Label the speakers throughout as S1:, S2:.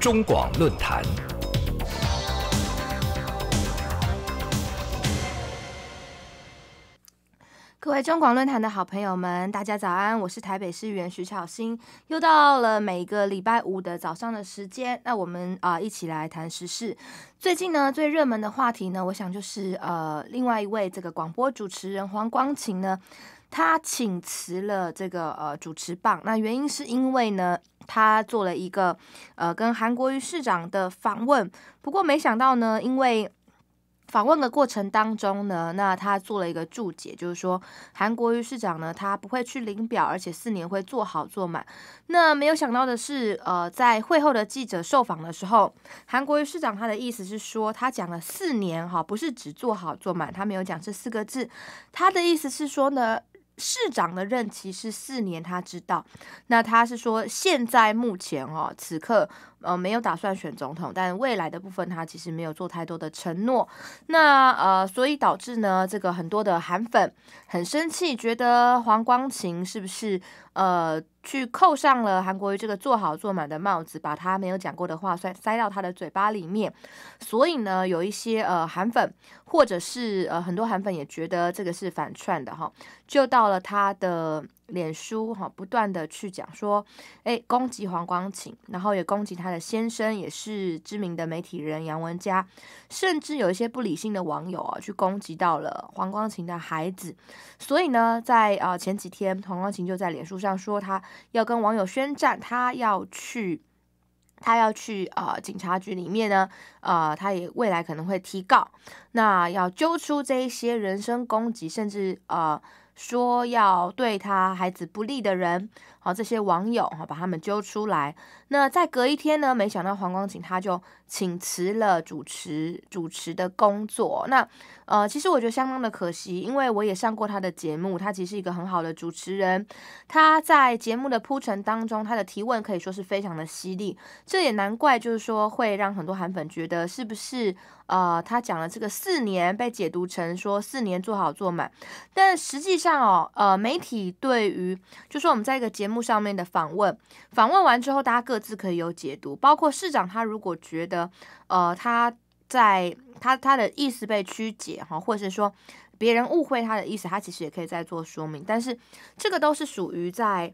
S1: 中广论坛，各位中广论坛的好朋友们，大家早安！我是台北市议员徐巧芯，又到了每个礼拜五的早上的时间，那我们啊一起来谈时事。最近呢，最热门的话题呢，我想就是呃，另外一位这个广播主持人黄光琴呢。他请辞了这个呃主持棒，那原因是因为呢，他做了一个呃跟韩国瑜市长的访问，不过没想到呢，因为访问的过程当中呢，那他做了一个注解，就是说韩国瑜市长呢，他不会去领表，而且四年会做好做满。那没有想到的是，呃，在会后的记者受访的时候，韩国瑜市长他的意思是说，他讲了四年哈，不是只做好做满，他没有讲这四个字，他的意思是说呢。市长的任期是四年，他知道。那他是说，现在目前哦，此刻呃，没有打算选总统，但未来的部分他其实没有做太多的承诺。那呃，所以导致呢，这个很多的韩粉很生气，觉得黄光琴是不是呃去扣上了韩国瑜这个做好做满的帽子，把他没有讲过的话塞塞到他的嘴巴里面。所以呢，有一些呃韩粉。或者是呃，很多韩粉也觉得这个是反串的哈，就到了他的脸书哈，不断的去讲说，哎，攻击黄光芹，然后也攻击他的先生，也是知名的媒体人杨文佳，甚至有一些不理性的网友啊，去攻击到了黄光琴的孩子。所以呢，在呃前几天，黄光琴就在脸书上说，他要跟网友宣战，他要去。他要去啊，警察局里面呢，呃，他也未来可能会提告，那要揪出这一些人身攻击，甚至呃，说要对他孩子不利的人。这些网友哈把他们揪出来，那再隔一天呢，没想到黄光景他就请辞了主持主持的工作。那呃，其实我觉得相当的可惜，因为我也上过他的节目，他其实是一个很好的主持人。他在节目的铺陈当中，他的提问可以说是非常的犀利，这也难怪，就是说会让很多韩粉觉得是不是呃他讲了这个四年被解读成说四年做好做满，但实际上哦呃媒体对于就是我们在一个节目。上面的访问，访问完之后，大家各自可以有解读。包括市长他如果觉得，呃，他在他他的意思被曲解哈，或者是说别人误会他的意思，他其实也可以再做说明。但是这个都是属于在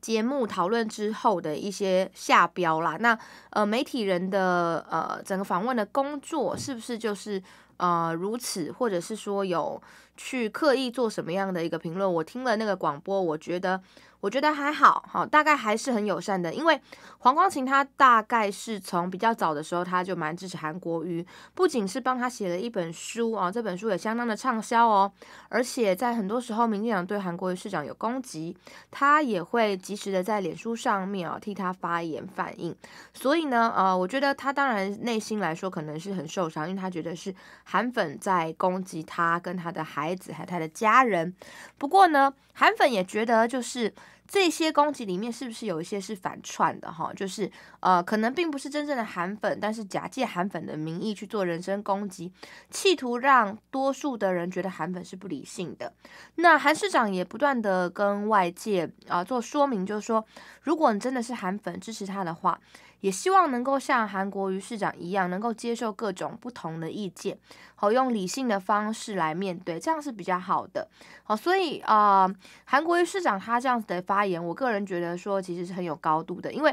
S1: 节目讨论之后的一些下标啦。那呃，媒体人的呃整个访问的工作是不是就是呃如此，或者是说有去刻意做什么样的一个评论？我听了那个广播，我觉得。我觉得还好，好，大概还是很友善的。因为黄光琴他大概是从比较早的时候，他就蛮支持韩国瑜，不仅是帮他写了一本书啊，这本书也相当的畅销哦。而且在很多时候，民进党对韩国瑜市长有攻击，他也会及时的在脸书上面啊替他发言反应。所以呢，呃，我觉得他当然内心来说可能是很受伤，因为他觉得是韩粉在攻击他跟他的孩子还有他的家人。不过呢，韩粉也觉得就是。这些攻击里面是不是有一些是反串的哈？就是呃，可能并不是真正的韩粉，但是假借韩粉的名义去做人身攻击，企图让多数的人觉得韩粉是不理性的。那韩市长也不断的跟外界啊做说明，就是说，如果你真的是韩粉支持他的话，也希望能够像韩国瑜市长一样，能够接受各种不同的意见。好用理性的方式来面对，这样是比较好的。好，所以啊，韩国瑜市长他这样子的发言，我个人觉得说其实是很有高度的，因为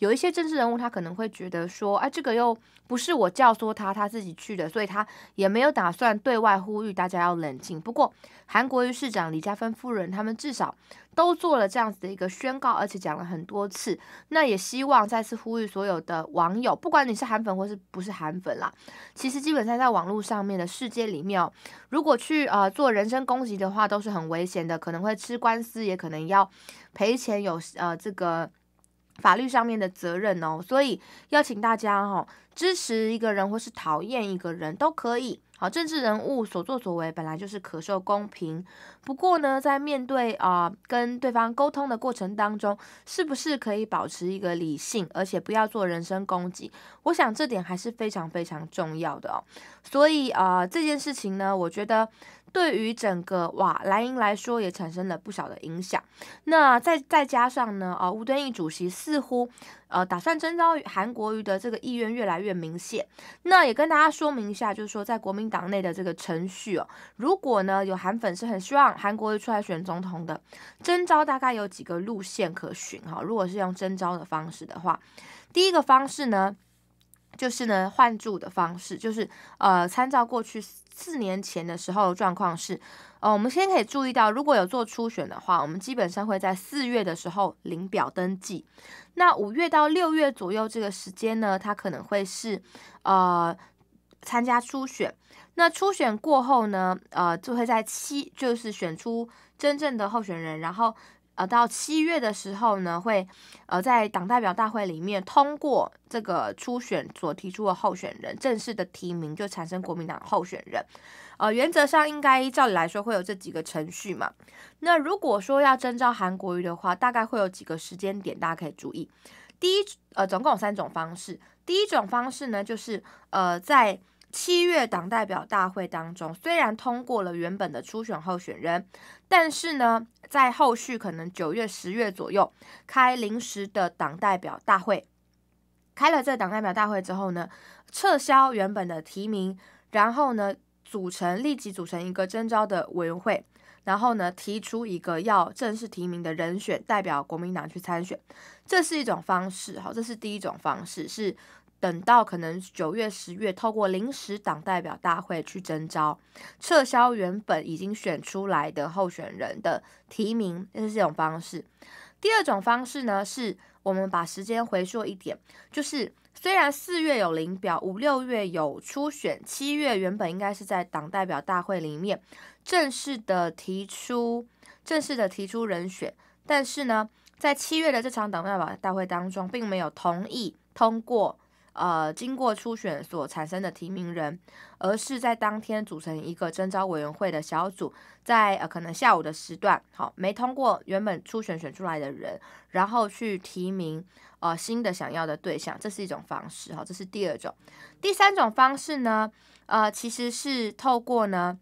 S1: 有一些政治人物他可能会觉得说，哎，这个又不是我教唆他，他自己去的，所以他也没有打算对外呼吁大家要冷静。不过，韩国瑜市长李嘉芬夫人他们至少都做了这样子的一个宣告，而且讲了很多次，那也希望再次呼吁所有的网友，不管你是韩粉或是不是韩粉啦，其实基本上在网络上。面的世界里面哦，如果去呃做人身攻击的话，都是很危险的，可能会吃官司，也可能要赔钱，有呃这个。法律上面的责任哦，所以要请大家哦，支持一个人或是讨厌一个人都可以。好，政治人物所作所为本来就是可受公平，不过呢，在面对啊跟对方沟通的过程当中，是不是可以保持一个理性，而且不要做人身攻击？我想这点还是非常非常重要的哦。所以啊，这件事情呢，我觉得。对于整个瓦莱英来说，也产生了不小的影响。那再再加上呢，啊，吴敦义主席似乎呃，打算征召韩国瑜的这个意愿越来越明显。那也跟大家说明一下，就是说在国民党内的这个程序哦，如果呢有韩粉是很希望韩国瑜出来选总统的，征召大概有几个路线可循哈。如果是用征召的方式的话，第一个方式呢。就是呢，换注的方式，就是呃，参照过去四年前的时候状况是，呃，我们先可以注意到，如果有做初选的话，我们基本上会在四月的时候领表登记，那五月到六月左右这个时间呢，它可能会是呃参加初选，那初选过后呢，呃就会在七就是选出真正的候选人，然后。呃，到七月的时候呢，会呃在党代表大会里面通过这个初选所提出的候选人正式的提名，就产生国民党候选人。呃，原则上应该照理来说会有这几个程序嘛。那如果说要征召韩国瑜的话，大概会有几个时间点，大家可以注意。第一，呃，总共有三种方式。第一种方式呢，就是呃在。七月党代表大会当中，虽然通过了原本的初选候选人，但是呢，在后续可能九月、十月左右开临时的党代表大会，开了这党代表大会之后呢，撤销原本的提名，然后呢，组成立即组成一个征招的委员会，然后呢，提出一个要正式提名的人选代表国民党去参选，这是一种方式，好，这是第一种方式是。等到可能九月、十月，透过临时党代表大会去征招，撤销原本已经选出来的候选人的提名，这是这种方式。第二种方式呢，是我们把时间回溯一点，就是虽然四月有零表，五六月有初选，七月原本应该是在党代表大会里面正式的提出、正式的提出人选，但是呢，在七月的这场党代表大会当中，并没有同意通过。呃，经过初选所产生的提名人，而是在当天组成一个征召委员会的小组，在呃可能下午的时段，好没通过原本初选选出来的人，然后去提名呃新的想要的对象，这是一种方式，好，这是第二种。第三种方式呢，呃，其实是透过呢，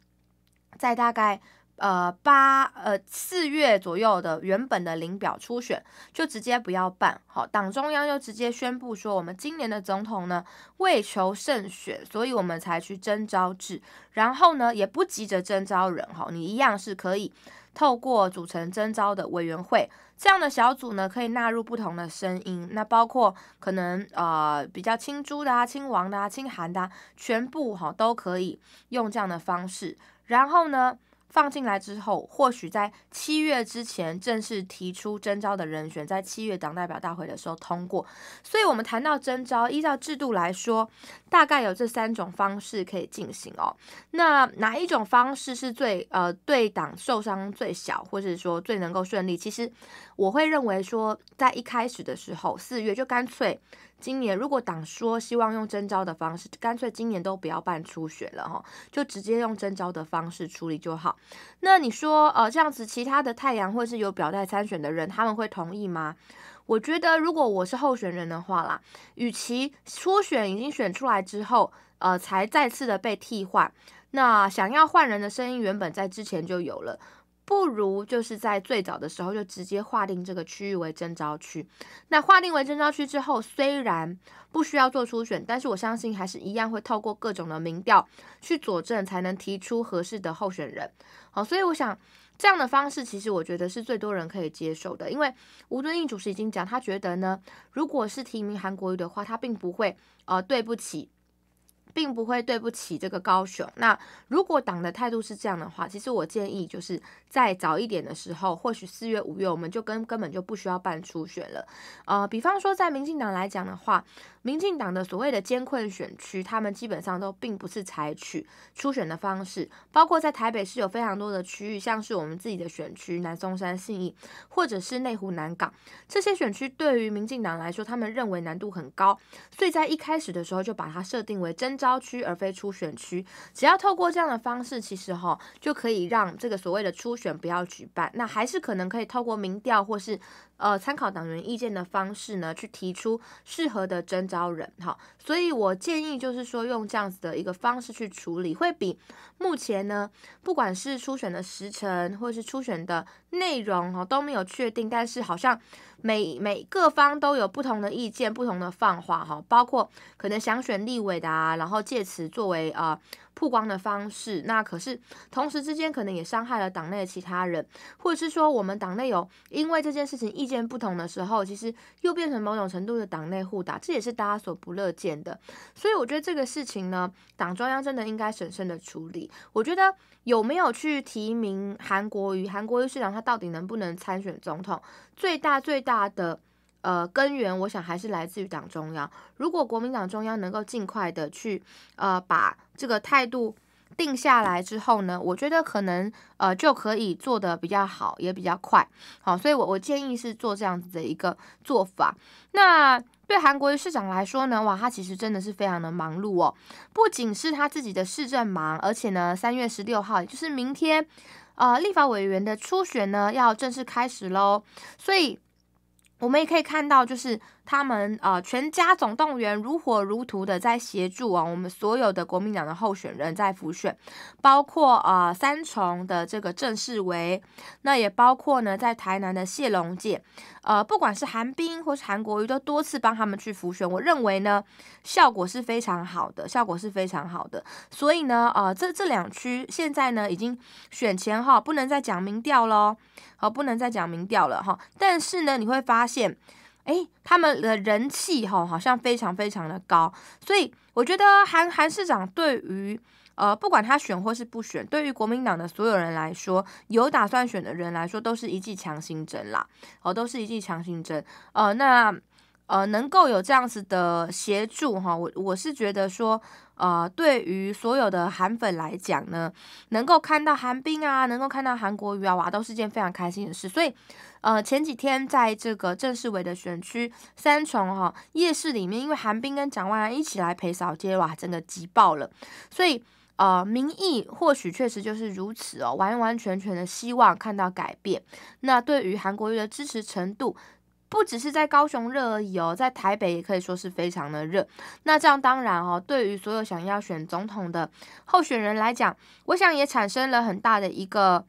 S1: 在大概。呃，八呃四月左右的原本的零表初选就直接不要办，好，党中央就直接宣布说，我们今年的总统呢为求胜选，所以我们才去征召制，然后呢也不急着征招人，哈，你一样是可以透过组成征召的委员会，这样的小组呢可以纳入不同的声音，那包括可能呃比较亲朱的啊、亲王的啊、亲韩的，全部哈都可以用这样的方式，然后呢。放进来之后，或许在七月之前正式提出征招的人选，在七月党代表大会的时候通过。所以，我们谈到征招，依照制度来说，大概有这三种方式可以进行哦。那哪一种方式是最呃对党受伤最小，或是说最能够顺利？其实我会认为说，在一开始的时候，四月就干脆。今年如果党说希望用征召的方式，干脆今年都不要办初选了哈，就直接用征召的方式处理就好。那你说，呃，这样子其他的太阳或是有表态参选的人，他们会同意吗？我觉得如果我是候选人的话啦，与其初选已经选出来之后，呃，才再次的被替换，那想要换人的声音原本在之前就有了。不如就是在最早的时候就直接划定这个区域为征召区。那划定为征召区之后，虽然不需要做出选，但是我相信还是一样会透过各种的民调去佐证，才能提出合适的候选人。好，所以我想这样的方式，其实我觉得是最多人可以接受的。因为吴敦义主席已经讲，他觉得呢，如果是提名韩国瑜的话，他并不会呃对不起。并不会对不起这个高雄。那如果党的态度是这样的话，其实我建议就是在早一点的时候，或许四月、五月我们就根根本就不需要办初选了。呃，比方说在民进党来讲的话。民进党的所谓的艰困选区，他们基本上都并不是采取初选的方式，包括在台北市有非常多的区域，像是我们自己的选区南松山、信义，或者是内湖南港这些选区，对于民进党来说，他们认为难度很高，所以在一开始的时候就把它设定为征召区而非初选区。只要透过这样的方式，其实哈就可以让这个所谓的初选不要举办，那还是可能可以透过民调或是。呃，参考党员意见的方式呢，去提出适合的征招人哈。所以我建议就是说，用这样子的一个方式去处理，会比目前呢，不管是初选的时辰，或是初选的。内容哦都没有确定，但是好像每每个方都有不同的意见、不同的放话哈，包括可能想选立委啊，然后借此作为呃曝光的方式。那可是同时之间可能也伤害了党内的其他人，或者是说我们党内有因为这件事情意见不同的时候，其实又变成某种程度的党内互打，这也是大家所不乐见的。所以我觉得这个事情呢，党中央真的应该审慎的处理。我觉得有没有去提名韩国瑜、韩国瑜市长？他到底能不能参选总统？最大最大的呃根源，我想还是来自于党中央。如果国民党中央能够尽快的去呃把这个态度定下来之后呢，我觉得可能呃就可以做的比较好，也比较快。好，所以我我建议是做这样子的一个做法。那对韩国市长来说呢，哇，他其实真的是非常的忙碌哦。不仅是他自己的市政忙，而且呢，三月十六号，也就是明天。呃，立法委员的初选呢要正式开始喽，所以我们也可以看到，就是。他们啊，全家总动员，如火如荼的在协助啊，我们所有的国民党的候选人，在辅选，包括啊三重的这个郑世维，那也包括呢，在台南的谢龙介，呃，不管是韩冰或是韩国瑜，都多次帮他们去辅选。我认为呢，效果是非常好的，效果是非常好的。所以呢，啊，这这两区现在呢，已经选前哈，不能再讲民调喽，好，不能再讲民调了哈。但是呢，你会发现。哎，他们的人气哈好像非常非常的高，所以我觉得韩韩市长对于呃不管他选或是不选，对于国民党的所有人来说，有打算选的人来说，都是一剂强心针啦，哦，都是一剂强心针。呃，那呃能够有这样子的协助哈，我我是觉得说，呃，对于所有的韩粉来讲呢，能够看到韩冰啊，能够看到韩国瑜啊，哇，都是件非常开心的事，所以。呃，前几天在这个正式委的选区三重哈夜市里面，因为韩冰跟蒋万安一起来陪扫街，哇，真的挤爆了。所以，呃，民意或许确实就是如此哦，完完全全的希望看到改变。那对于韩国瑜的支持程度，不只是在高雄热而已哦，在台北也可以说是非常的热。那这样当然哦，对于所有想要选总统的候选人来讲，我想也产生了很大的一个。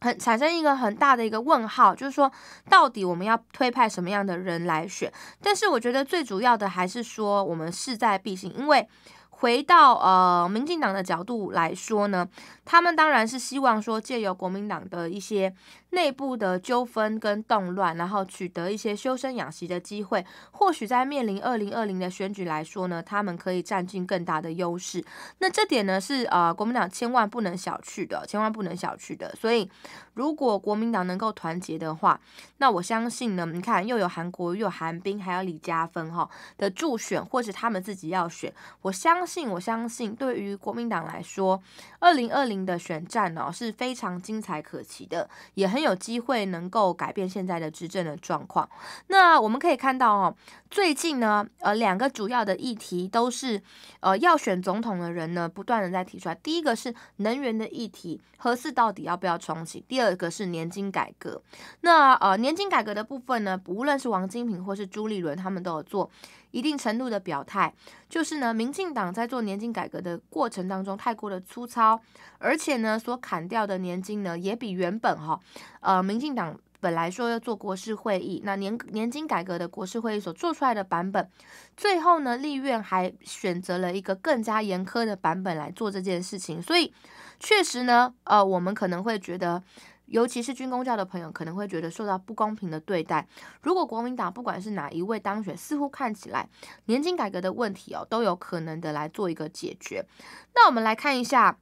S1: 很产生一个很大的一个问号，就是说，到底我们要推派什么样的人来选？但是我觉得最主要的还是说，我们势在必行。因为回到呃民进党的角度来说呢，他们当然是希望说，借由国民党的一些。内部的纠纷跟动乱，然后取得一些修身养息的机会，或许在面临二零二零的选举来说呢，他们可以占尽更大的优势。那这点呢，是啊，国民党千万不能小觑的，千万不能小觑的。所以，如果国民党能够团结的话，那我相信呢，你看又有韩国，又有韩冰，还有李嘉芬哈的助选，或是他们自己要选，我相信，我相信对于国民党来说，二零二零的选战呢是非常精彩可期的，也很。很有机会能够改变现在的执政的状况。那我们可以看到，哦，最近呢，呃，两个主要的议题都是，呃，要选总统的人呢，不断的在提出来。第一个是能源的议题，核四到底要不要重启？第二个是年金改革。那呃，年金改革的部分呢，无论是王金平或是朱立伦，他们都有做一定程度的表态，就是呢，民进党在做年金改革的过程当中，太过的粗糙，而且呢，所砍掉的年金呢，也比原本哈，呃，民进党。本来说要做国事会议，那年年金改革的国事会议所做出来的版本，最后呢，立院还选择了一个更加严苛的版本来做这件事情。所以确实呢，呃，我们可能会觉得，尤其是军工教的朋友可能会觉得受到不公平的对待。如果国民党不管是哪一位当选，似乎看起来年金改革的问题哦都有可能的来做一个解决。那我们来看一下。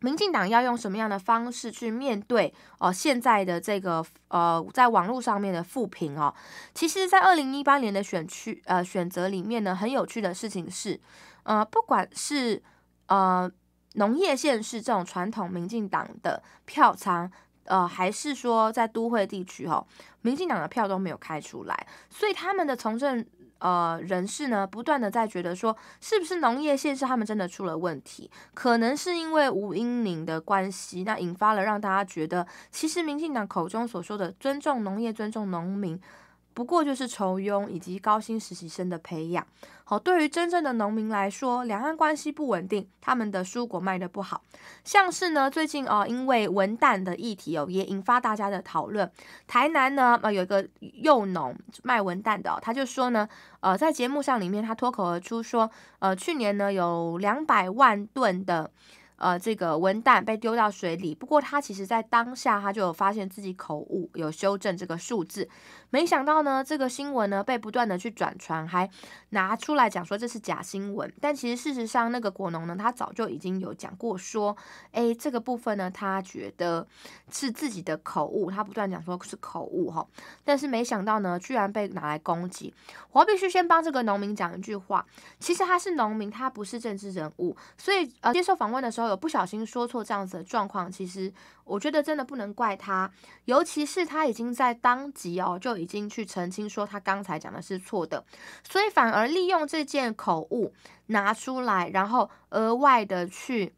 S1: 民进党要用什么样的方式去面对哦？现在的这个呃，在网络上面的负评哦，其实，在二零一八年的选区呃选择里面呢，很有趣的事情是，呃，不管是呃农业县市这种传统民进党的票仓，呃，还是说在都会地区哦，民进党的票都没有开出来，所以他们的从政。呃，人士呢，不断的在觉得说，是不是农业县是他们真的出了问题？可能是因为吴英玲的关系，那引发了让大家觉得，其实民进党口中所说的尊重农业、尊重农民。不过就是筹佣以及高薪实习生的培养。好，对于真正的农民来说，两岸关系不稳定，他们的蔬果卖的不好。像是呢，最近哦，因为文旦的议题哦，也引发大家的讨论。台南呢，呃，有一个幼农卖文旦的哦，他就说呢，呃，在节目上里面，他脱口而出说，呃，去年呢有两百万吨的呃这个文旦被丢到水里。不过他其实在当下，他就有发现自己口误，有修正这个数字。没想到呢，这个新闻呢被不断的去转传，还拿出来讲说这是假新闻。但其实事实上，那个果农呢，他早就已经有讲过说，哎，这个部分呢，他觉得是自己的口误，他不断讲说是口误哈。但是没想到呢，居然被拿来攻击。我必须先帮这个农民讲一句话，其实他是农民，他不是政治人物，所以呃，接受访问的时候有不小心说错这样子的状况，其实。我觉得真的不能怪他，尤其是他已经在当即哦就已经去澄清说他刚才讲的是错的，所以反而利用这件口误拿出来，然后额外的去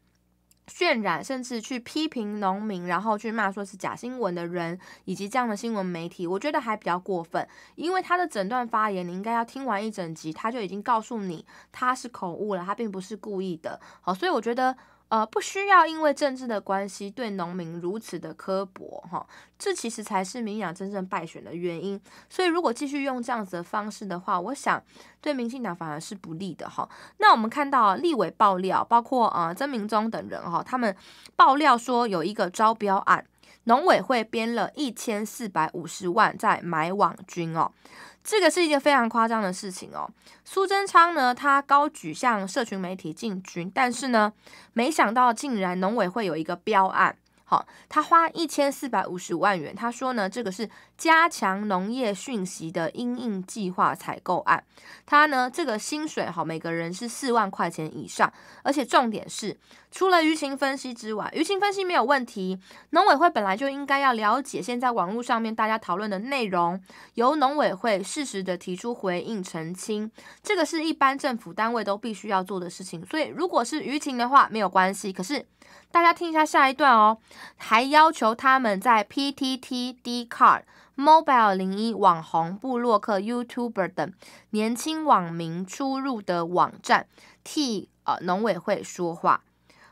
S1: 渲染，甚至去批评农民，然后去骂说是假新闻的人以及这样的新闻媒体，我觉得还比较过分。因为他的整段发言你应该要听完一整集，他就已经告诉你他是口误了，他并不是故意的。好，所以我觉得。呃，不需要因为政治的关系对农民如此的刻薄哈，这其实才是民养真正败选的原因。所以如果继续用这样子的方式的话，我想对民进党反而是不利的哈。那我们看到立委爆料，包括呃曾明忠等人哈，他们爆料说有一个招标案，农委会编了一千四百五十万在买网军哦。这个是一件非常夸张的事情哦。苏贞昌呢，他高举向社群媒体进军，但是呢，没想到竟然农委会有一个标案。好，他花一千四百五十万元，他说呢，这个是加强农业讯息的印应计划采购案。他呢，这个薪水好，每个人是四万块钱以上，而且重点是。除了舆情分析之外，舆情分析没有问题。农委会本来就应该要了解现在网络上面大家讨论的内容，由农委会适时的提出回应澄清，这个是一般政府单位都必须要做的事情。所以如果是舆情的话，没有关系。可是大家听一下下一段哦，还要求他们在 P T T D Card Mobile 零一网红布洛克 YouTuber 等年轻网民出入的网站替呃农委会说话。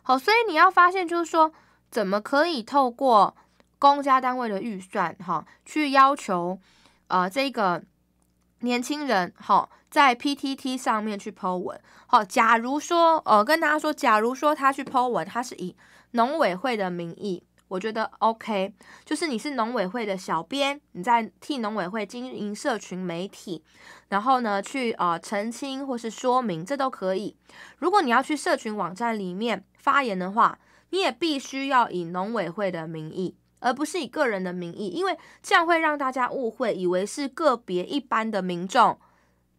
S1: 哦，所以你要发现就是说，怎么可以透过公家单位的预算，哈，去要求，呃，这个年轻人，哈，在 PTT 上面去 Po 文，好，假如说，呃，跟大家说，假如说他去 Po 文，他是以农委会的名义。我觉得 OK，就是你是农委会的小编，你在替农委会经营社群媒体，然后呢去呃澄清或是说明，这都可以。如果你要去社群网站里面发言的话，你也必须要以农委会的名义，而不是以个人的名义，因为这样会让大家误会，以为是个别一般的民众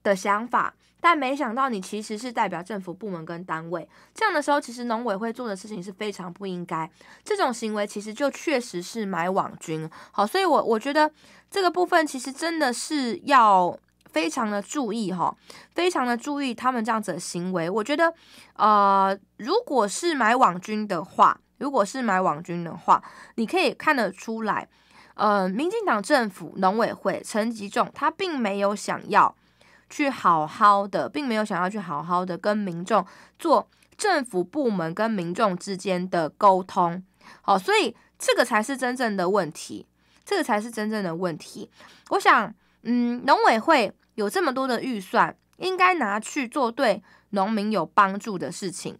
S1: 的想法。但没想到你其实是代表政府部门跟单位，这样的时候，其实农委会做的事情是非常不应该。这种行为其实就确实是买网军。好，所以我我觉得这个部分其实真的是要非常的注意哈，非常的注意他们这样子的行为。我觉得，呃，如果是买网军的话，如果是买网军的话，你可以看得出来，呃，民进党政府农委会陈吉仲他并没有想要。去好好的，并没有想要去好好的跟民众做政府部门跟民众之间的沟通，好，所以这个才是真正的问题，这个才是真正的问题。我想，嗯，农委会有这么多的预算，应该拿去做对农民有帮助的事情，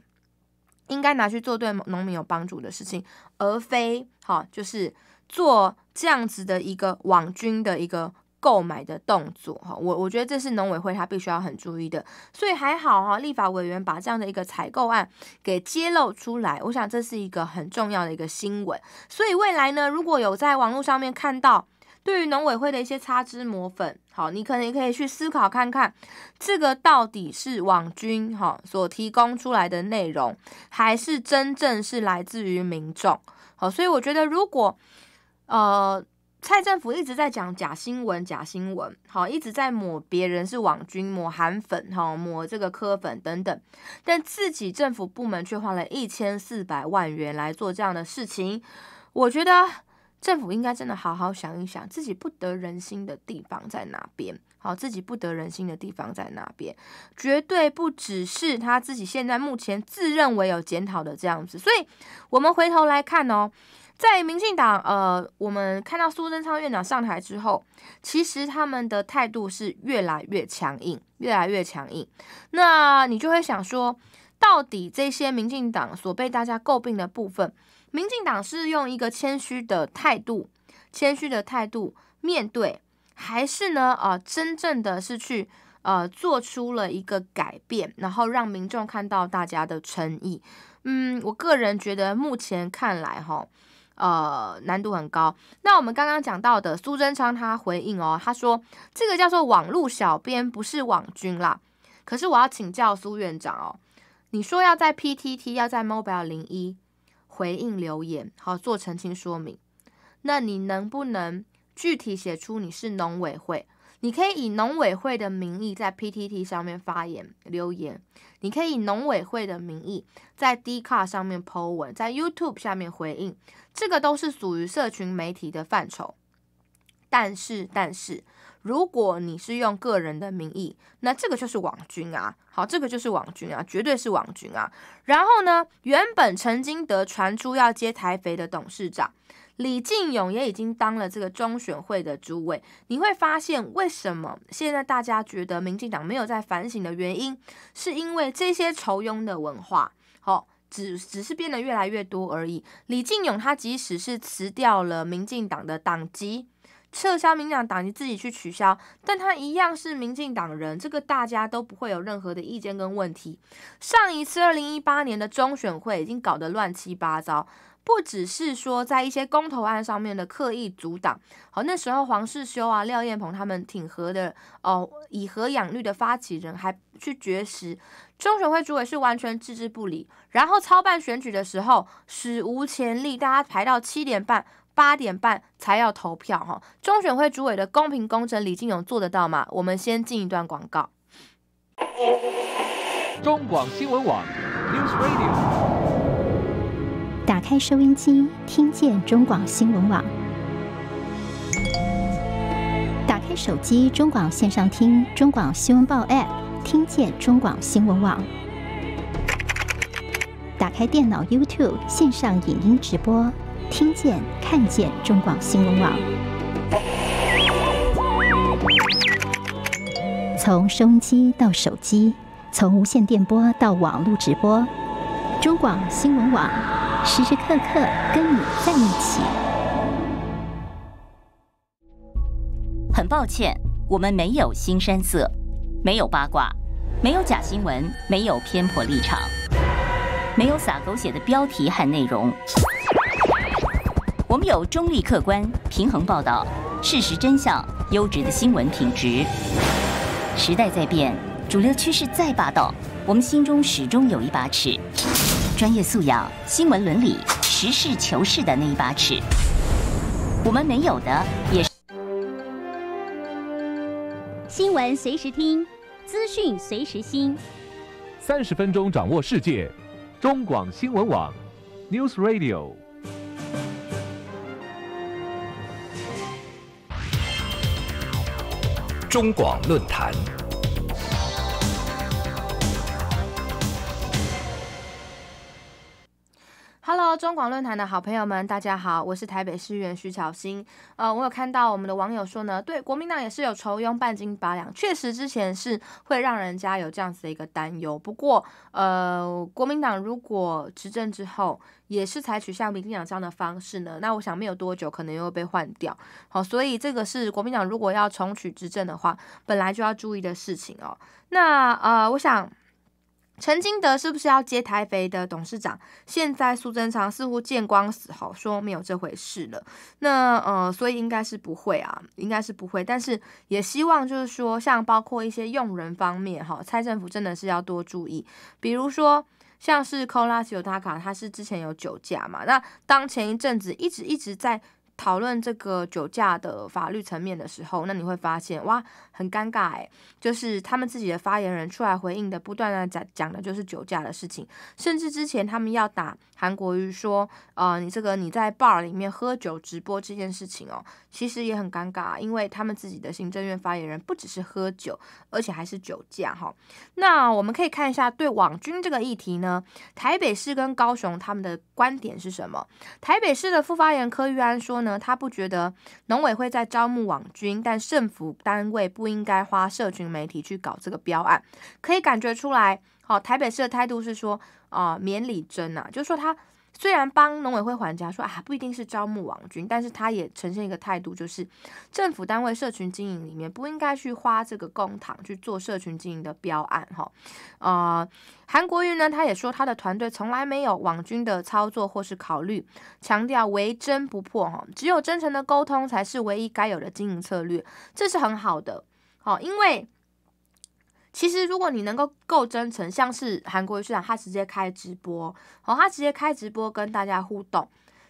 S1: 应该拿去做对农民有帮助的事情，而非好就是做这样子的一个网军的一个。购买的动作哈，我我觉得这是农委会他必须要很注意的，所以还好哈，立法委员把这样的一个采购案给揭露出来，我想这是一个很重要的一个新闻，所以未来呢，如果有在网络上面看到对于农委会的一些擦脂抹粉，好，你可能也可以去思考看看，这个到底是网军哈所提供出来的内容，还是真正是来自于民众，好，所以我觉得如果呃。蔡政府一直在讲假新闻，假新闻，好，一直在抹别人是网军，抹韩粉，哈，抹这个科粉等等，但自己政府部门却花了一千四百万元来做这样的事情，我觉得政府应该真的好好想一想，自己不得人心的地方在哪边，好，自己不得人心的地方在哪边，绝对不只是他自己现在目前自认为有检讨的这样子，所以我们回头来看哦。在民进党，呃，我们看到苏贞昌院长上台之后，其实他们的态度是越来越强硬，越来越强硬。那你就会想说，到底这些民进党所被大家诟病的部分，民进党是用一个谦虚的态度，谦虚的态度面对，还是呢？啊，真正的是去呃做出了一个改变，然后让民众看到大家的诚意？嗯，我个人觉得目前看来，哈。呃，难度很高。那我们刚刚讲到的苏贞昌，他回应哦，他说这个叫做网络小编，不是网军啦。可是我要请教苏院长哦，你说要在 PTT，要在 Mobile 零一回应留言，好做澄清说明，那你能不能具体写出你是农委会？你可以以农委会的名义在 PTT 上面发言留言，你可以以农委会的名义在 Dcard 上面 Po 文，在 YouTube 下面回应，这个都是属于社群媒体的范畴。但是，但是如果你是用个人的名义，那这个就是网军啊！好，这个就是网军啊，绝对是网军啊。然后呢，原本曾经得传出要接台肥的董事长。李进勇也已经当了这个中选会的主委，你会发现为什么现在大家觉得民进党没有在反省的原因，是因为这些仇庸的文化，好，只只是变得越来越多而已。李进勇他即使是辞掉了民进党的党籍，撤销民进党籍自己去取消，但他一样是民进党人，这个大家都不会有任何的意见跟问题。上一次二零一八年的中选会已经搞得乱七八糟。不只是说在一些公投案上面的刻意阻挡，好，那时候黄世修啊、廖燕鹏他们挺和的，哦，以和养绿的发起人还去绝食，中选会主委是完全置之不理，然后操办选举的时候史无前例，大家排到七点半、八点半才要投票，哈，中选会主委的公平公正，李进勇做得到吗？我们先进一段广告，中广新闻网 News Radio。
S2: 打开收音机，听见中广新闻网。打开手机中广线上听中广新闻报 App，听见中广新闻网。打开电脑 YouTube 线上影音直播，听见看见中广新闻网。从收音机到手机，从无线电波到网络直播，中广新闻网。时时刻刻跟你在一起。
S3: 很抱歉，我们没有新山色，没有八卦，没有假新闻，没有偏颇立场，没有撒狗血的标题和内容。我们有中立、客观、平衡报道，事实真相、优质的新闻品质。时代在变，主流趋势再霸道，我们心中始终有一把尺。专业素养、新闻伦理、实事求是的那一把尺，我们没有的也。新闻随时听，资讯随时新。三十分钟掌握世界，中广
S1: 新闻网，News Radio，中广论坛。中广论坛的好朋友们，大家好，我是台北市议员徐巧芯。呃，我有看到我们的网友说呢，对国民党也是有愁拥半斤八两，确实之前是会让人家有这样子的一个担忧。不过，呃，国民党如果执政之后，也是采取像民进党这样的方式呢，那我想没有多久可能又被换掉。好，所以这个是国民党如果要重取执政的话，本来就要注意的事情哦。那呃，我想。陈金德是不是要接台北的董事长？现在苏贞昌似乎见光死，好说没有这回事了。那呃，所以应该是不会啊，应该是不会。但是也希望就是说，像包括一些用人方面哈，蔡政府真的是要多注意。比如说，像是 c o l a s i o t 他是之前有酒驾嘛，那当前一阵子一直一直在。讨论这个酒驾的法律层面的时候，那你会发现哇，很尴尬哎，就是他们自己的发言人出来回应的，不断的在讲的就是酒驾的事情，甚至之前他们要打韩国瑜说，呃，你这个你在 bar 里面喝酒直播这件事情哦，其实也很尴尬，因为他们自己的行政院发言人不只是喝酒，而且还是酒驾哈。那我们可以看一下对网军这个议题呢，台北市跟高雄他们的观点是什么？台北市的副发言科柯玉安说呢。他不觉得农委会在招募网军，但政府单位不应该花社群媒体去搞这个标案，可以感觉出来。好，台北市的态度是说，啊，免理真呐，就是说他。虽然帮农委会还家说啊，不一定是招募网军，但是他也呈现一个态度，就是政府单位社群经营里面不应该去花这个公帑去做社群经营的标案哈。啊，韩国瑜呢，他也说他的团队从来没有网军的操作或是考虑，强调为真不破哈，只有真诚的沟通才是唯一该有的经营策略，这是很好的，好，因为。其实，如果你能够够真诚，像是韩国瑜市长，他直接开直播，哦，他直接开直播跟大家互动，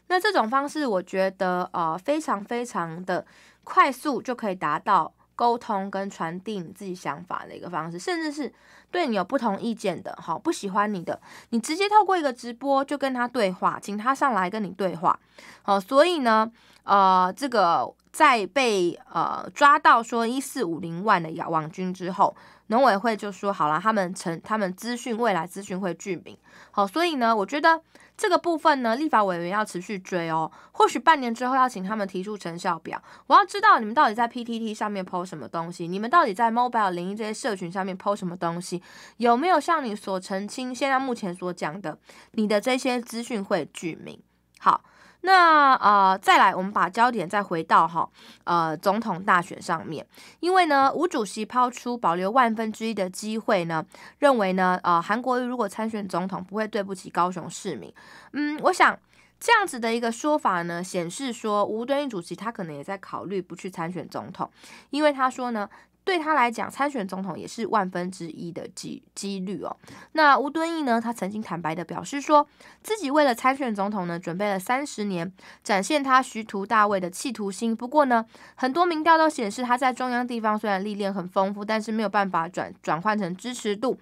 S1: 那这种方式，我觉得呃，非常非常的快速就可以达到。沟通跟传递你自己想法的一个方式，甚至是对你有不同意见的，好不喜欢你的，你直接透过一个直播就跟他对话，请他上来跟你对话，好，所以呢，呃，这个在被呃抓到说一四五零万的仰望军之后，农委会就说好了，他们成他们资讯未来资讯会具名，好，所以呢，我觉得。这个部分呢，立法委员要持续追哦。或许半年之后要请他们提出成效表。我要知道你们到底在 PTT 上面 PO 什么东西，你们到底在 mobile 零一这些社群上面 PO 什么东西，有没有像你所澄清，现在目前所讲的你的这些资讯会具名？好。那啊，再来，我们把焦点再回到哈，呃，总统大选上面，因为呢，吴主席抛出保留万分之一的机会呢，认为呢，呃，韩国瑜如果参选总统，不会对不起高雄市民。嗯，我想这样子的一个说法呢，显示说吴敦义主席他可能也在考虑不去参选总统，因为他说呢。对他来讲，参选总统也是万分之一的几几率哦。那吴敦义呢？他曾经坦白的表示，说自己为了参选总统呢，准备了三十年，展现他徐图大位的企图心。不过呢，很多民调都显示，他在中央地方虽然历练很丰富，但是没有办法转转换成支持度。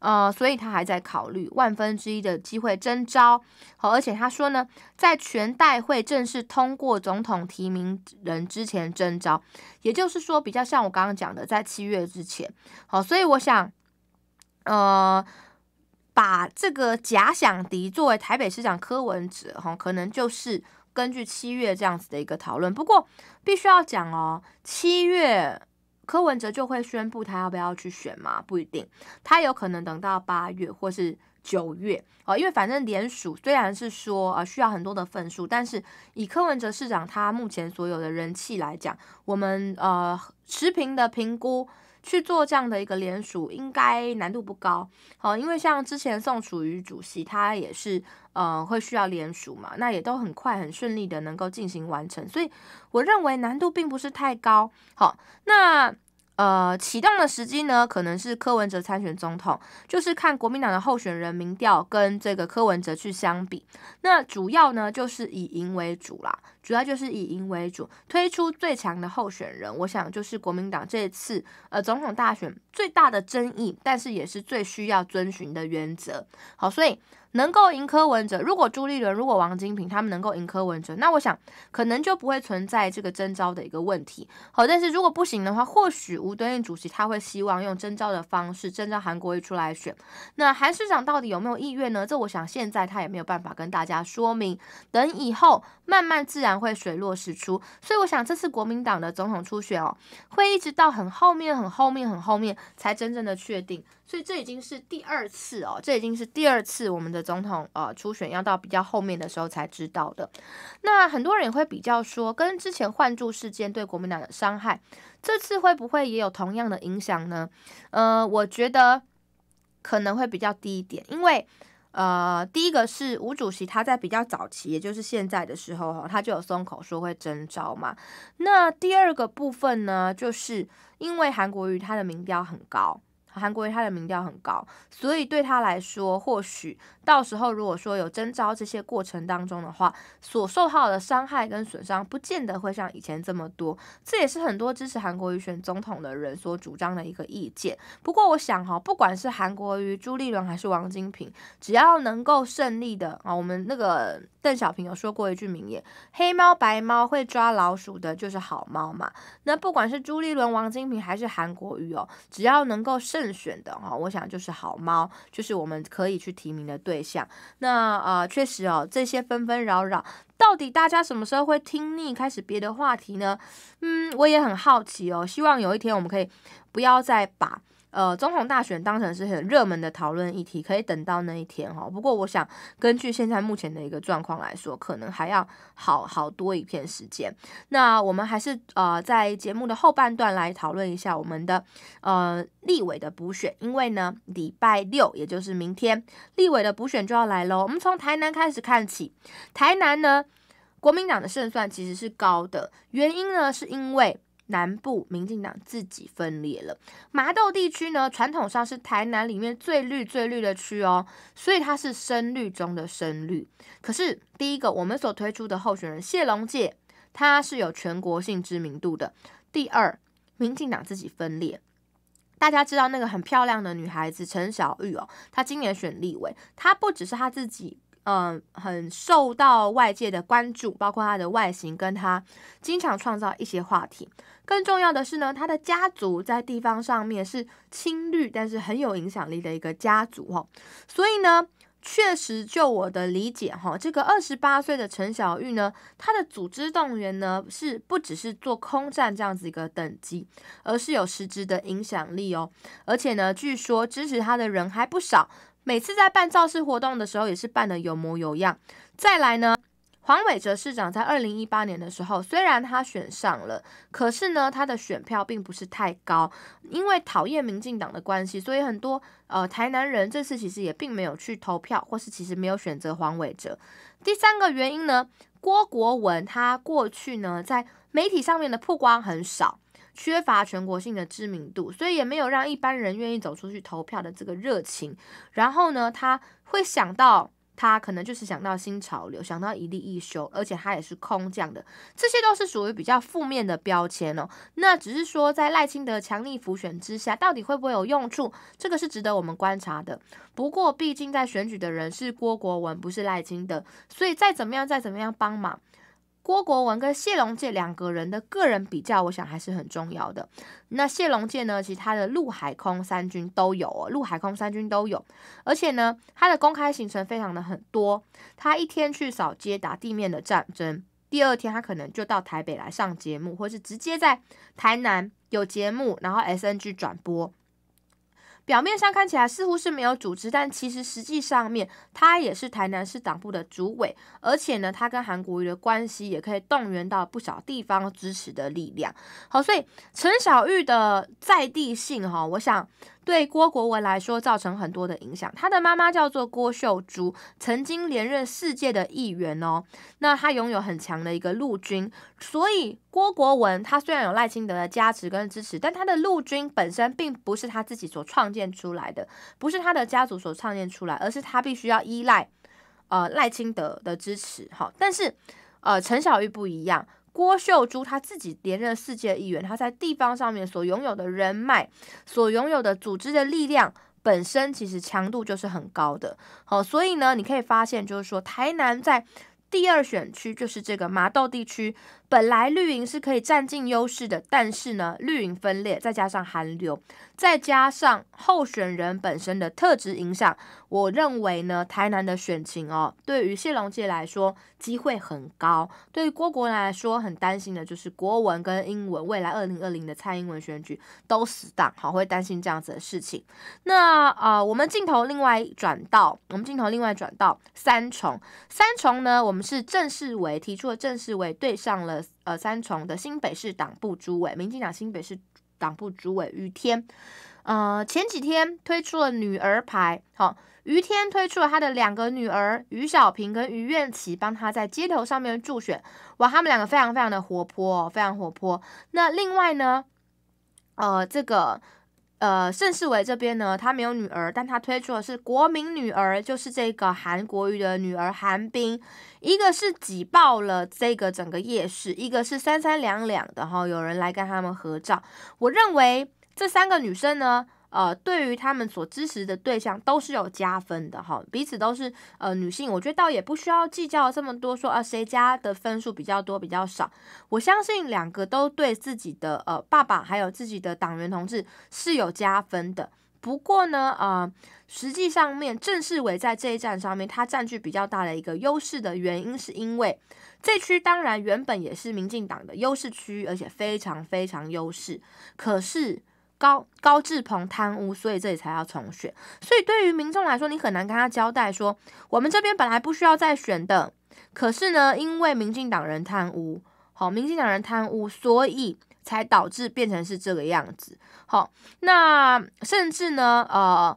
S1: 呃，所以他还在考虑万分之一的机会征招，好，而且他说呢，在全代会正式通过总统提名人之前征招，也就是说，比较像我刚刚讲的，在七月之前，好，所以我想，呃，把这个假想敌作为台北市长柯文哲，哈，可能就是根据七月这样子的一个讨论。不过，必须要讲哦，七月。柯文哲就会宣布他要不要去选嘛？不一定，他有可能等到八月或是九月哦，因为反正联署虽然是说啊需要很多的份数，但是以柯文哲市长他目前所有的人气来讲，我们呃持平的评估。去做这样的一个联署，应该难度不高，好，因为像之前宋楚瑜主席他也是，呃，会需要联署嘛，那也都很快很顺利的能够进行完成，所以我认为难度并不是太高，好，那呃启动的时机呢，可能是柯文哲参选总统，就是看国民党的候选人民调跟这个柯文哲去相比，那主要呢就是以赢为主啦。主要就是以赢为主，推出最强的候选人。我想就是国民党这一次呃总统大选最大的争议，但是也是最需要遵循的原则。好，所以能够赢柯文哲，如果朱立伦，如果王金平他们能够赢柯文哲，那我想可能就不会存在这个征召的一个问题。好，但是如果不行的话，或许吴敦义主席他会希望用征召的方式征召韩国瑜出来选。那韩市长到底有没有意愿呢？这我想现在他也没有办法跟大家说明，等以后慢慢自然。会水落石出，所以我想这次国民党的总统初选哦，会一直到很后面、很后面、很后面才真正的确定。所以这已经是第二次哦，这已经是第二次我们的总统呃初选要到比较后面的时候才知道的。那很多人也会比较说，跟之前换柱事件对国民党的伤害，这次会不会也有同样的影响呢？呃，我觉得可能会比较低一点，因为。呃，第一个是吴主席，他在比较早期，也就是现在的时候，哈，他就有松口说会征召嘛。那第二个部分呢，就是因为韩国瑜他的民调很高，韩国瑜他的民调很高，所以对他来说，或许。到时候如果说有征召这些过程当中的话，所受到的伤害跟损伤不见得会像以前这么多，这也是很多支持韩国瑜选总统的人所主张的一个意见。不过我想哈，不管是韩国瑜、朱立伦还是王金平，只要能够胜利的啊，我们那个邓小平有说过一句名言：“黑猫白猫会抓老鼠的就是好猫”嘛。那不管是朱立伦、王金平还是韩国瑜哦，只要能够胜选的啊，我想就是好猫，就是我们可以去提名的对。想那呃，确实哦，这些纷纷扰扰，到底大家什么时候会听腻，开始别的话题呢？嗯，我也很好奇哦，希望有一天我们可以不要再把。呃，总统大选当成是很热门的讨论议题，可以等到那一天哈。不过，我想根据现在目前的一个状况来说，可能还要好好多一片时间。那我们还是呃，在节目的后半段来讨论一下我们的呃立委的补选，因为呢，礼拜六也就是明天，立委的补选就要来喽。我们从台南开始看起，台南呢，国民党的胜算其实是高的，原因呢是因为。南部民进党自己分裂了，麻豆地区呢，传统上是台南里面最绿最绿的区哦，所以它是深绿中的深绿。可是第一个，我们所推出的候选人谢龙介，他是有全国性知名度的。第二，民进党自己分裂，大家知道那个很漂亮的女孩子陈小玉哦，她今年选立委，她不只是她自己。嗯，很受到外界的关注，包括他的外形，跟他经常创造一些话题。更重要的是呢，他的家族在地方上面是亲绿，但是很有影响力的一个家族哈。所以呢，确实就我的理解哈，这个二十八岁的陈小玉呢，他的组织动员呢是不只是做空战这样子一个等级，而是有实质的影响力哦。而且呢，据说支持他的人还不少。每次在办造势活动的时候，也是办得有模有样。再来呢，黄伟哲市长在二零一八年的时候，虽然他选上了，可是呢，他的选票并不是太高，因为讨厌民进党的关系，所以很多呃台南人这次其实也并没有去投票，或是其实没有选择黄伟哲。第三个原因呢，郭国文他过去呢在媒体上面的曝光很少。缺乏全国性的知名度，所以也没有让一般人愿意走出去投票的这个热情。然后呢，他会想到他可能就是想到新潮流，想到一立一休，而且他也是空降的，这些都是属于比较负面的标签哦。那只是说，在赖清德强力浮选之下，到底会不会有用处，这个是值得我们观察的。不过，毕竟在选举的人是郭国文，不是赖清德，所以再怎么样，再怎么样帮忙。郭国文跟谢龙介两个人的个人比较，我想还是很重要的。那谢龙介呢，其实他的陆海空三军都有，陆海空三军都有，而且呢，他的公开行程非常的很多。他一天去扫街打地面的战争，第二天他可能就到台北来上节目，或是直接在台南有节目，然后 S N G 转播。表面上看起来似乎是没有组织，但其实实际上面他也是台南市党部的主委，而且呢，他跟韩国瑜的关系也可以动员到不少地方支持的力量。好，所以陈小玉的在地性哈，我想。对郭国文来说，造成很多的影响。他的妈妈叫做郭秀珠，曾经连任世界的议员哦。那他拥有很强的一个陆军，所以郭国文他虽然有赖清德的加持跟支持，但他的陆军本身并不是他自己所创建出来的，不是他的家族所创建出来，而是他必须要依赖呃赖清德的支持。哈，但是呃陈小玉不一样。郭秀珠他自己连任世界议员，他在地方上面所拥有的人脉，所拥有的组织的力量，本身其实强度就是很高的。好，所以呢，你可以发现，就是说，台南在第二选区，就是这个麻豆地区。本来绿营是可以占尽优势的，但是呢，绿营分裂，再加上韩流，再加上候选人本身的特质影响，我认为呢，台南的选情哦，对于谢龙介来说机会很高，对于郭国来说很担心的就是国文跟英文未来二零二零的蔡英文选举都死档，好会担心这样子的事情。那啊，我们镜头另外转到，我们镜头另外转到三重，三重呢，我们是郑世伟提出的郑世伟对上了。呃，三重的新北市党部主委，民进党新北市党部主委于天，呃，前几天推出了女儿牌，好，于天推出了他的两个女儿于小平跟于苑琪，帮他在街头上面助选，哇，他们两个非常非常的活泼，非常活泼。那另外呢，呃，这个。呃，盛世伟这边呢，他没有女儿，但他推出的是国民女儿，就是这个韩国瑜的女儿韩冰。一个是挤爆了这个整个夜市，一个是三三两两的哈，有人来跟他们合照。我认为这三个女生呢。呃，对于他们所支持的对象都是有加分的哈，彼此都是呃女性，我觉得倒也不需要计较这么多，说啊谁家的分数比较多比较少。我相信两个都对自己的呃爸爸还有自己的党员同志是有加分的。不过呢，呃，实际上面郑世伟在这一站上面他占据比较大的一个优势的原因，是因为这区当然原本也是民进党的优势区，而且非常非常优势，可是。高高志鹏贪污，所以这里才要重选。所以对于民众来说，你很难跟他交代说，我们这边本来不需要再选的，可是呢，因为民进党人贪污，好，民进党人贪污，所以才导致变成是这个样子。好，那甚至呢，呃，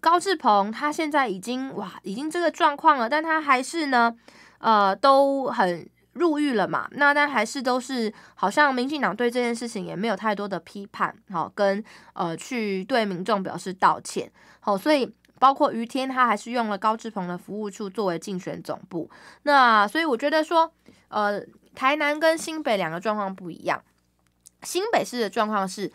S1: 高志鹏他现在已经哇，已经这个状况了，但他还是呢，呃，都很。入狱了嘛？那但还是都是好像民进党对这件事情也没有太多的批判，好跟呃去对民众表示道歉，好，所以包括于天他还是用了高志鹏的服务处作为竞选总部。那所以我觉得说，呃，台南跟新北两个状况不一样。新北市的状况是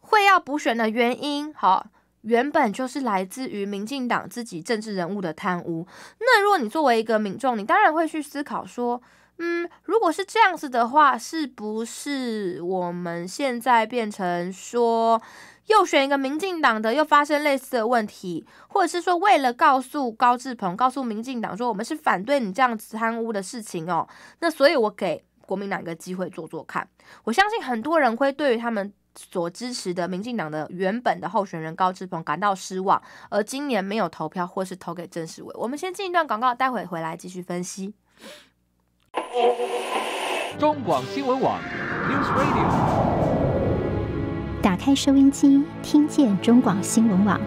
S1: 会要补选的原因，好，原本就是来自于民进党自己政治人物的贪污。那如果你作为一个民众，你当然会去思考说。嗯，如果是这样子的话，是不是我们现在变成说又选一个民进党的，又发生类似的问题，或者是说为了告诉高志鹏，告诉民进党说我们是反对你这样子贪污的事情哦？那所以，我给国民党一个机会做做看。我相信很多人会对于他们所支持的民进党的原本的候选人高志鹏感到失望，而今年没有投票或是投给郑世伟。我们先进一段广告，待会回来继续分析。
S3: 中广新闻网。
S2: 打开收音机，听见中广新闻网。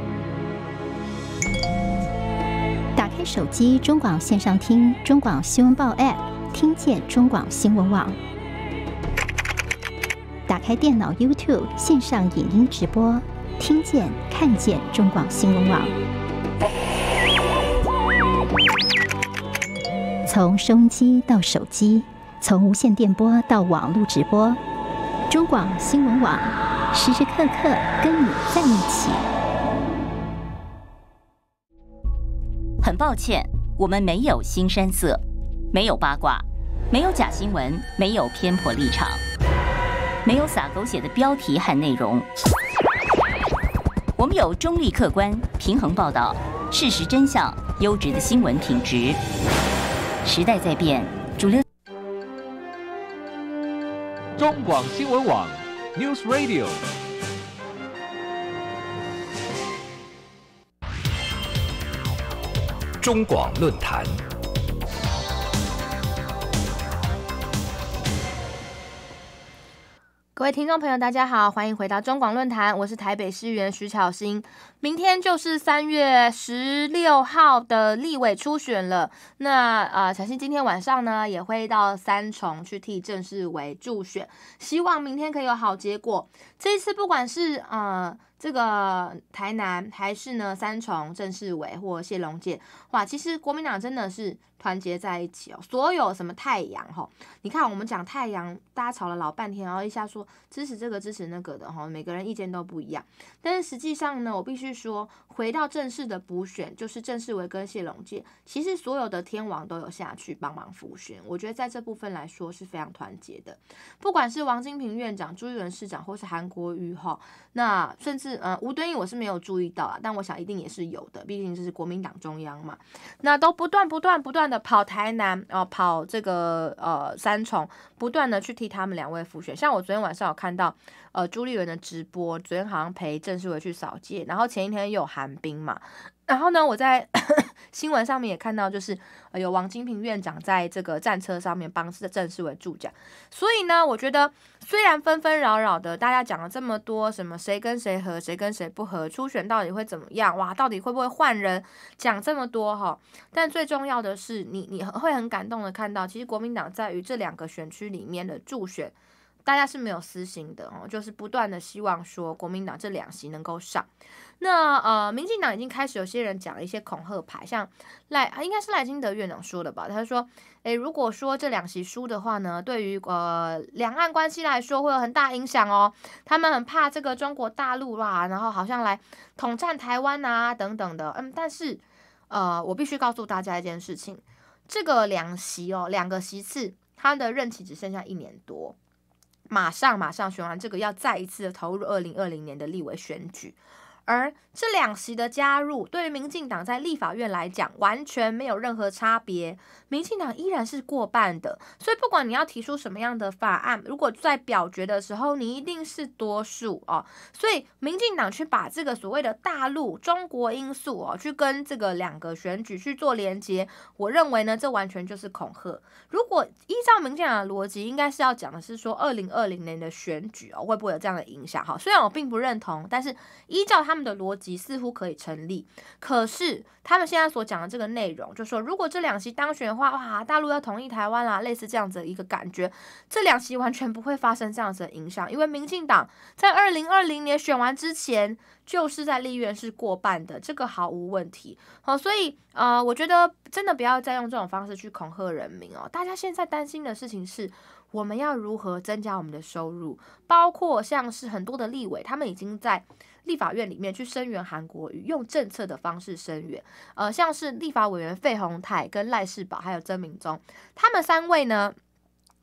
S2: 打开手机中广线上听中广新闻报 App，听见中广新闻网。打开电脑 YouTube 线上影音直播，听见看见中广新闻网。从收音机到手机，从无线电波到网络直播，中广新闻网时时刻刻跟你在一起。
S3: 很抱歉，我们没有新山色，没有八卦，没有假新闻，没有偏颇立场，没有撒狗血的标题和内容。我们有中立、客观、平衡报道，事实真相、优质的新闻品质。时代在变，主流。
S1: 中广新闻网，News Radio。中广论坛。各位听众朋友，大家好，欢迎回到中广论坛，我是台北市议员徐巧芯。明天就是三月十六号的立委初选了，那啊，巧芯今天晚上呢也会到三重去替郑势伟助选，希望明天可以有好结果。这一次，不管是呃这个台南，还是呢三重郑世伟或谢龙健，哇，其实国民党真的是团结在一起哦。所有什么太阳哈，你看我们讲太阳，大家吵了老半天，然后一下说支持这个支持那个的哈，每个人意见都不一样。但是实际上呢，我必须说，回到正式的补选，就是郑世伟跟谢龙健，其实所有的天王都有下去帮忙辅选，我觉得在这部分来说是非常团结的。不管是王金平院长、朱一伦市长，或是韩。国玉哈，那甚至呃吴敦义我是没有注意到啊，但我想一定也是有的，毕竟这是国民党中央嘛，那都不断不断不断的跑台南啊，跑这个呃三重，不断的去替他们两位复选。像我昨天晚上有看到呃朱立伦的直播，昨天好像陪郑思维去扫街，然后前一天有寒冰嘛，然后呢我在。新闻上面也看到，就是有王金平院长在这个战车上面帮正式为助讲。所以呢，我觉得虽然纷纷扰扰的，大家讲了这么多，什么谁跟谁合，谁跟谁不合，初选到底会怎么样？哇，到底会不会换人？讲这么多哈，但最重要的是，你你会很感动的看到，其实国民党在于这两个选区里面的助选，大家是没有私心的哦，就是不断的希望说国民党这两席能够上。那呃，民进党已经开始，有些人讲了一些恐吓牌，像赖，应该是赖清德院长说的吧？他说：“诶，如果说这两席输的话呢，对于呃两岸关系来说会有很大影响哦。”他们很怕这个中国大陆啦，然后好像来统战台湾啊等等的。嗯，但是呃，我必须告诉大家一件事情：这个两席哦，两个席次，他的任期只剩下一年多，马上马上选完这个，要再一次投入二零二零年的立委选举。而这两席的加入，对于民进党在立法院来讲，完全没有任何差别。民进党依然是过半的，所以不管你要提出什么样的法案，如果在表决的时候，你一定是多数哦。所以，民进党去把这个所谓的大陆中国因素哦，去跟这个两个选举去做连接，我认为呢，这完全就是恐吓。如果依照民进党的逻辑，应该是要讲的是说，二零二零年的选举哦，会不会有这样的影响？哈，虽然我并不认同，但是依照他。他们的逻辑似乎可以成立，可是他们现在所讲的这个内容，就说如果这两席当选的话，哇，大陆要同意台湾啦，类似这样子的一个感觉。这两席完全不会发生这样子的影响，因为民进党在二零二零年选完之前就是在立院是过半的，这个毫无问题。好，所以呃，我觉得真的不要再用这种方式去恐吓人民哦。大家现在担心的事情是，我们要如何增加我们的收入，包括像是很多的立委他们已经在。立法院里面去声援韩国瑜，用政策的方式声援。呃，像是立法委员费鸿泰、跟赖世宝还有曾明宗，他们三位呢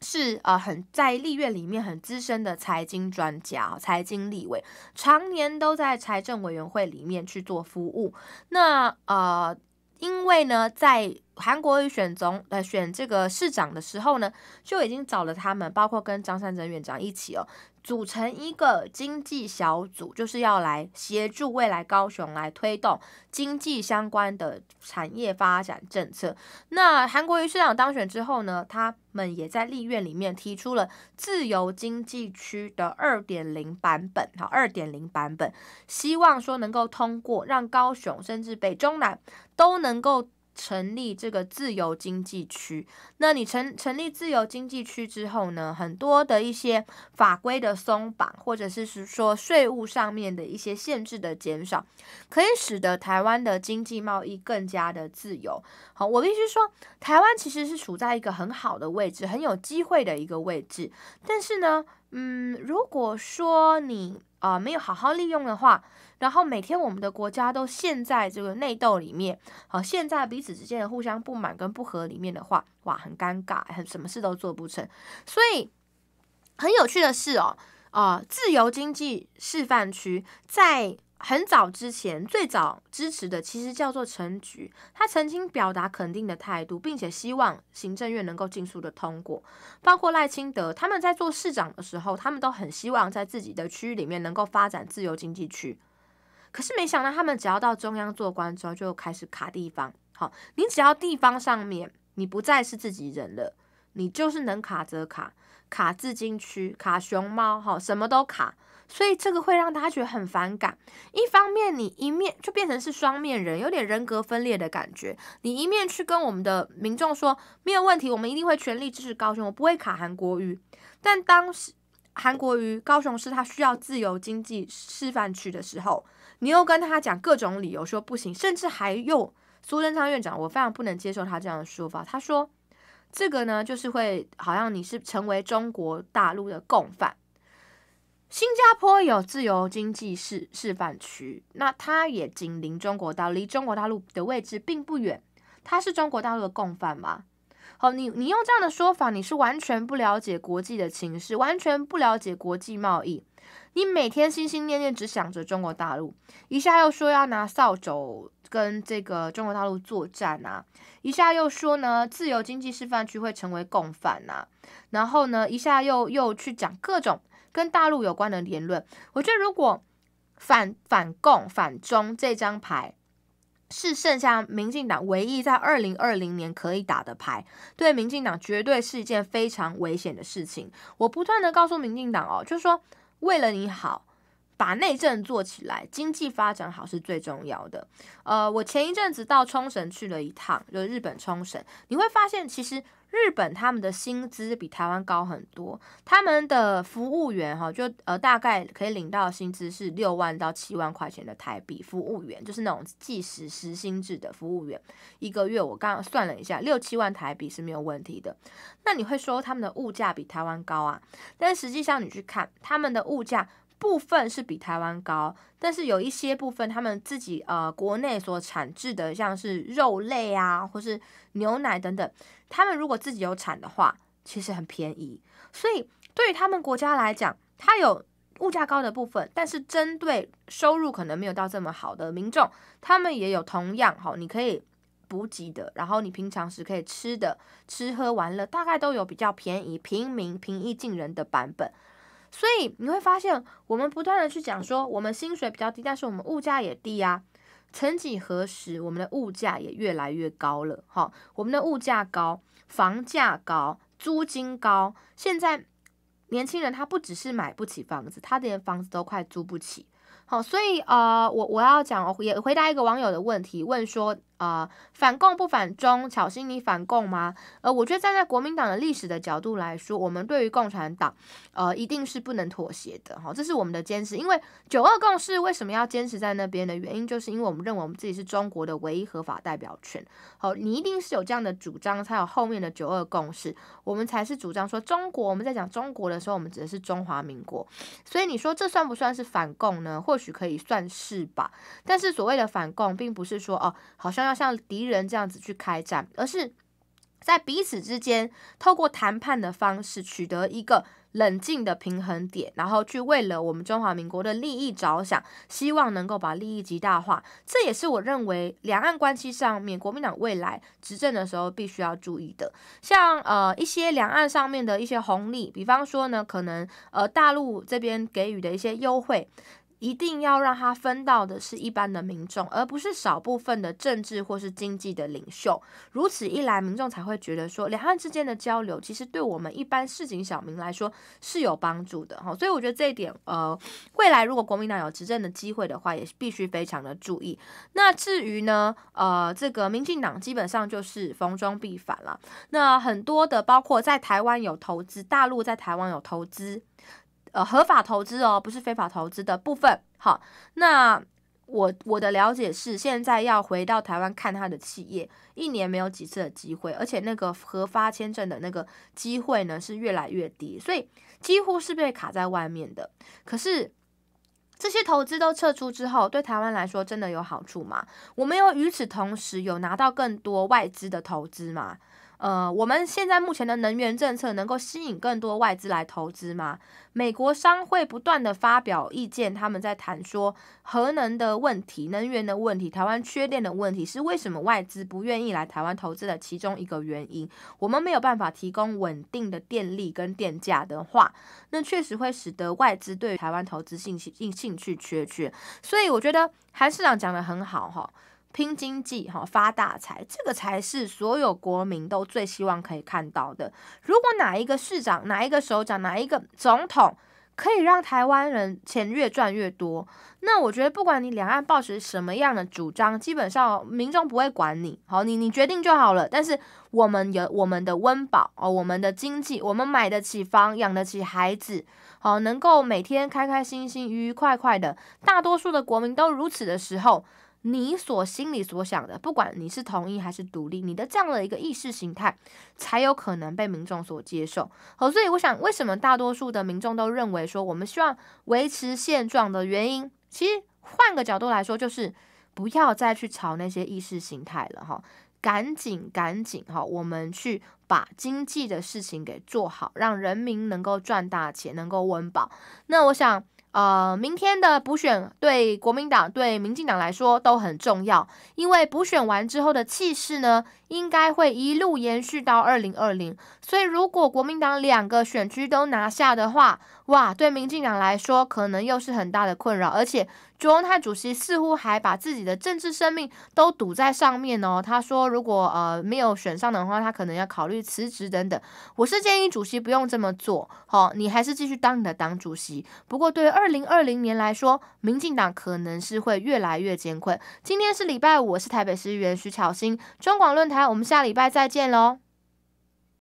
S1: 是呃很在立院里面很资深的财经专家，财经立委，常年都在财政委员会里面去做服务。那呃，因为呢，在韩国瑜选总呃选这个市长的时候呢，就已经找了他们，包括跟张善珍院长一起哦。组成一个经济小组，就是要来协助未来高雄来推动经济相关的产业发展政策。那韩国瑜市长当选之后呢，他们也在立院里面提出了自由经济区的二点零版本，好二点零版本，希望说能够通过，让高雄甚至北中南都能够。成立这个自由经济区，那你成成立自由经济区之后呢，很多的一些法规的松绑，或者是是说税务上面的一些限制的减少，可以使得台湾的经济贸易更加的自由。好，我必须说，台湾其实是处在一个很好的位置，很有机会的一个位置。但是呢，嗯，如果说你啊没有好好利用的话，然后每天我们的国家都陷在这个内斗里面，好陷在彼此之间的互相不满跟不和里面的话，哇，很尴尬，很什么事都做不成。所以很有趣的是哦，啊，自由经济示范区在很早之前最早支持的其实叫做陈菊，他曾经表达肯定的态度，并且希望行政院能够尽速的通过。包括赖清德他们在做市长的时候，他们都很希望在自己的区域里面能够发展自由经济区。可是没想到，他们只要到中央做官之后，就开始卡地方。好，你只要地方上面，你不再是自己人了，你就是能卡则卡，卡自金区，卡熊猫，好，什么都卡。所以这个会让大家觉得很反感。一方面，你一面就变成是双面人，有点人格分裂的感觉。你一面去跟我们的民众说没有问题，我们一定会全力支持高雄，我不会卡韩国瑜。但当时。韩国瑜高雄市，他需要自由经济示范区的时候，你又跟他讲各种理由说不行，甚至还用苏贞昌院长，我非常不能接受他这样的说法。他说这个呢，就是会好像你是成为中国大陆的共犯。新加坡有自由经济示示范区，那它也紧邻中国大陆，离中国大陆的位置并不远，它是中国大陆的共犯吗？好，你你用这样的说法，你是完全不了解国际的情势，完全不了解国际贸易。你每天心心念念只想着中国大陆，一下又说要拿扫帚跟这个中国大陆作战啊，一下又说呢自由经济示范区会成为共犯啊，然后呢一下又又去讲各种跟大陆有关的言论。我觉得如果反反共反中这张牌，是剩下民进党唯一在二零二零年可以打的牌，对民进党绝对是一件非常危险的事情。我不断的告诉民进党哦，就是说为了你好。把内政做起来，经济发展好是最重要的。呃，我前一阵子到冲绳去了一趟，就日本冲绳，你会发现其实日本他们的薪资比台湾高很多。他们的服务员哈，就呃大概可以领到薪资是六万到七万块钱的台币。服务员就是那种计时时薪制的服务员，一个月我刚刚算了一下，六七万台币是没有问题的。那你会说他们的物价比台湾高啊？但实际上你去看他们的物价。部分是比台湾高，但是有一些部分他们自己呃国内所产制的，像是肉类啊或是牛奶等等，他们如果自己有产的话，其实很便宜。所以对于他们国家来讲，它有物价高的部分，但是针对收入可能没有到这么好的民众，他们也有同样好，你可以补给的，然后你平常时可以吃的、吃喝玩乐，大概都有比较便宜、平民、平易近人的版本。所以你会发现，我们不断的去讲说，我们薪水比较低，但是我们物价也低啊。曾几何时，我们的物价也越来越高了。哈，我们的物价高，房价高，租金高。现在年轻人他不只是买不起房子，他连房子都快租不起。好，所以呃，我我要讲，也回答一个网友的问题，问说。啊，反共不反中？巧心，你反共吗？呃，我觉得站在国民党的历史的角度来说，我们对于共产党，呃，一定是不能妥协的哈，这是我们的坚持。因为九二共识为什么要坚持在那边的原因，就是因为我们认为我们自己是中国的唯一合法代表权。好，你一定是有这样的主张才有后面的九二共识。我们才是主张说中国，我们在讲中国的时候，我们指的是中华民国。所以你说这算不算是反共呢？或许可以算是吧。但是所谓的反共，并不是说哦，好像。要像敌人这样子去开战，而是，在彼此之间透过谈判的方式取得一个冷静的平衡点，然后去为了我们中华民国的利益着想，希望能够把利益极大化。这也是我认为两岸关系上面国民党未来执政的时候必须要注意的。像呃一些两岸上面的一些红利，比方说呢，可能呃大陆这边给予的一些优惠。一定要让他分到的是一般的民众，而不是少部分的政治或是经济的领袖。如此一来，民众才会觉得说两岸之间的交流，其实对我们一般市井小民来说是有帮助的。哈，所以我觉得这一点，呃，未来如果国民党有执政的机会的话，也必须非常的注意。那至于呢，呃，这个民进党基本上就是逢中必反了。那很多的，包括在台湾有投资，大陆在台湾有投资。呃，合法投资哦，不是非法投资的部分。好，那我我的了解是，现在要回到台湾看他的企业，一年没有几次的机会，而且那个核发签证的那个机会呢是越来越低，所以几乎是被卡在外面的。可是这些投资都撤出之后，对台湾来说真的有好处吗？我们有与此同时有拿到更多外资的投资吗？呃，我们现在目前的能源政策能够吸引更多外资来投资吗？美国商会不断的发表意见，他们在谈说核能的问题、能源的问题、台湾缺电的问题，是为什么外资不愿意来台湾投资的其中一个原因。我们没有办法提供稳定的电力跟电价的话，那确实会使得外资对台湾投资兴兴兴趣缺缺。所以我觉得韩市长讲的很好哈。拼经济，哈发大财，这个才是所有国民都最希望可以看到的。如果哪一个市长、哪一个首长、哪一个总统可以让台湾人钱越赚越多，那我觉得不管你两岸报持什么样的主张，基本上民众不会管你。好，你你决定就好了。但是我们有我们的温饱哦，我们的经济，我们买得起房，养得起孩子，好，能够每天开开心心、愉愉快快的，大多数的国民都如此的时候。你所心里所想的，不管你是同意还是独立，你的这样的一个意识形态，才有可能被民众所接受。好，所以我想，为什么大多数的民众都认为说，我们希望维持现状的原因，其实换个角度来说，就是不要再去炒那些意识形态了哈，赶紧赶紧哈，我们去把经济的事情给做好，让人民能够赚大钱，能够温饱。那我想。呃，明天的补选对国民党、对民进党来说都很重要，因为补选完之后的气势呢，应该会一路延续到二零二零。所以，如果国民党两个选区都拿下的话，哇，对民进党来说可能又是很大的困扰，而且。卓永泰主席似乎还把自己的政治生命都赌在上面哦。他说，如果呃没有选上的话，他可能要考虑辞职等等。我是建议主席不用这么做，好，你还是继续当你的党主席。不过对二零二零年来说，民进党可能是会越来越艰困。今天是礼拜五，我是台北市议员徐巧芯，中广论坛，我们下礼拜再见喽。